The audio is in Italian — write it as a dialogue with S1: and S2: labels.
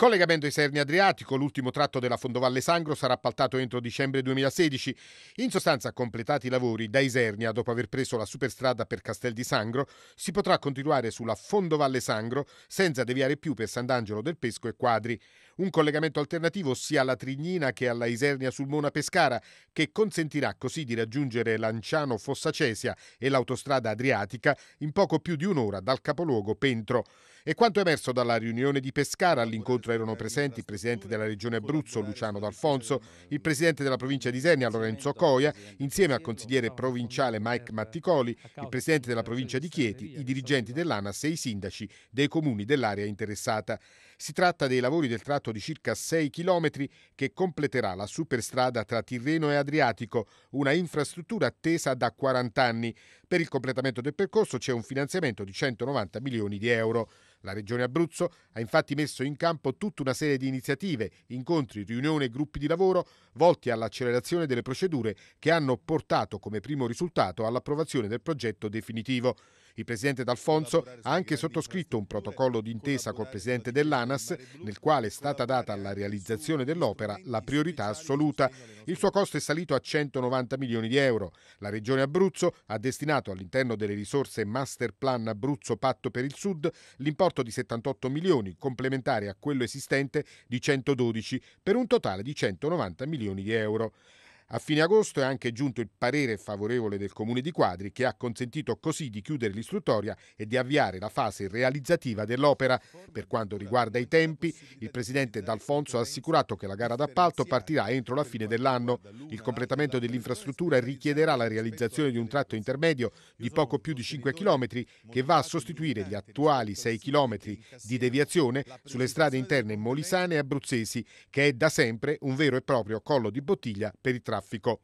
S1: Collegamento Isernia-Adriatico, l'ultimo tratto della Fondovalle Sangro sarà appaltato entro dicembre 2016. In sostanza, completati i lavori da Isernia, dopo aver preso la superstrada per Castel di Sangro, si potrà continuare sulla Fondovalle Sangro senza deviare più per Sant'Angelo del Pesco e Quadri. Un collegamento alternativo sia alla Trignina che alla Isernia sul Mona Pescara, che consentirà così di raggiungere Lanciano Fossacesia e l'autostrada Adriatica in poco più di un'ora dal capoluogo Pentro. E quanto emerso dalla riunione di Pescara. All'incontro erano presenti il presidente della regione Abruzzo, Luciano D'Alfonso, il presidente della provincia di Senia, Lorenzo Coia, insieme al consigliere provinciale Mike Matticoli, il presidente della provincia di Chieti, i dirigenti dell'ANAS e i sindaci dei comuni dell'area interessata. Si tratta dei lavori del tratto di circa 6 km che completerà la superstrada tra Tirreno e Adriatico, una infrastruttura attesa da 40 anni. Per il completamento del percorso c'è un finanziamento di 190 milioni di euro. La Regione Abruzzo ha infatti messo in campo tutta una serie di iniziative, incontri, riunioni e gruppi di lavoro volti all'accelerazione delle procedure che hanno portato come primo risultato all'approvazione del progetto definitivo. Il presidente D'Alfonso ha anche sottoscritto un protocollo d'intesa col presidente dell'ANAS nel quale è stata data alla realizzazione dell'opera la priorità assoluta. Il suo costo è salito a 190 milioni di euro. La regione Abruzzo ha destinato all'interno delle risorse Master Plan Abruzzo Patto per il Sud l'importo di 78 milioni complementare a quello esistente di 112 per un totale di 190 milioni di euro. A fine agosto è anche giunto il parere favorevole del Comune di Quadri che ha consentito così di chiudere l'istruttoria e di avviare la fase realizzativa dell'opera. Per quanto riguarda i tempi, il presidente D'Alfonso ha assicurato che la gara d'appalto partirà entro la fine dell'anno. Il completamento dell'infrastruttura richiederà la realizzazione di un tratto intermedio di poco più di 5 km che va a sostituire gli attuali 6 km di deviazione sulle strade interne molisane e abruzzesi, che è da sempre un vero e proprio collo di bottiglia per il traffico traffico.